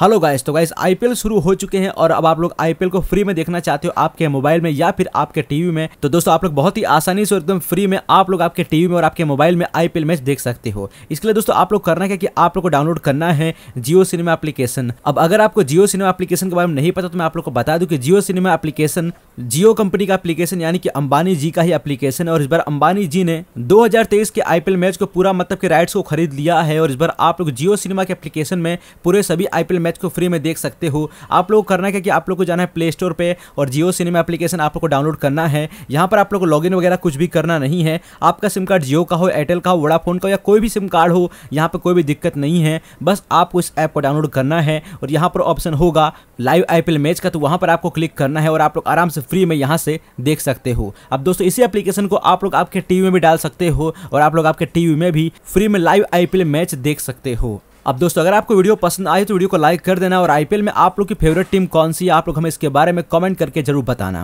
hello guys तो guys IPL शुरू हो चुके हैं और अब आप लोग आईपीएल को फ्री में देखना चाहते हो आपके मोबाइल में या फिर आपके टीवी में तो दोस्तों आप लोग बहुत ही आसानी से एकदम फ्री में आप लोग आपके टीवी में और आपके मोबाइल में आईपीएल मैच देख सकते हो इसके लिए दोस्तों आप लोग करना क्या कि आप लोग को डाउनलोड करना है जियो सिनेमा एप्लीकेशन अब अगर आपको जियो सिनेमा एप्लीकेशन के बारे में नहीं पता तो मैं आप लोग को बता दूँ कि Jio cinema application Jio company का एप्लीकेशन यानी कि अंबानी जी का ही एप्लीकेशन है और इस बार अंबानी जी ने दो के आईपीएल मैच को पूरा मतलब के राइट्स को खरीद लिया है और इस बार आप लोग जियो सिनेमा के एप्लीकेशन में पूरे सभी आईपीएल मैच को फ्री में देख सकते हो आप लोग करना क्या कि आप लोग को जाना है प्ले स्टोर पर और जियो सिनेमा एप्लीकेशन आप लोग को डाउनलोड करना है यहाँ पर आप लोग को लॉग वगैरह कुछ भी करना नहीं है आपका सिम कार्ड जियो का हो एयरटेल का हो वोडाफोन का या कोई भी सिम कार्ड हो यहाँ पर कोई भी दिक्कत नहीं है बस आपको इस ऐप को डाउनलोड करना है और यहाँ पर ऑप्शन होगा लाइव आई मैच का तो वहाँ पर आपको क्लिक करना है और आप लोग आराम से फ्री में यहाँ से देख सकते हो अब दोस्तों इसी एप्लीकेशन को आप लोग आपके टीवी में भी डाल सकते हो और आप लोग आपके टीवी में भी फ्री में लाइव आईपीएल मैच देख सकते हो अब दोस्तों अगर आपको वीडियो पसंद आए तो वीडियो को लाइक कर देना और आईपीएल में आप लोग की फेवरेट टीम कौन सी है आप लोग हमें इसके बारे में कमेंट करके जरूर बताना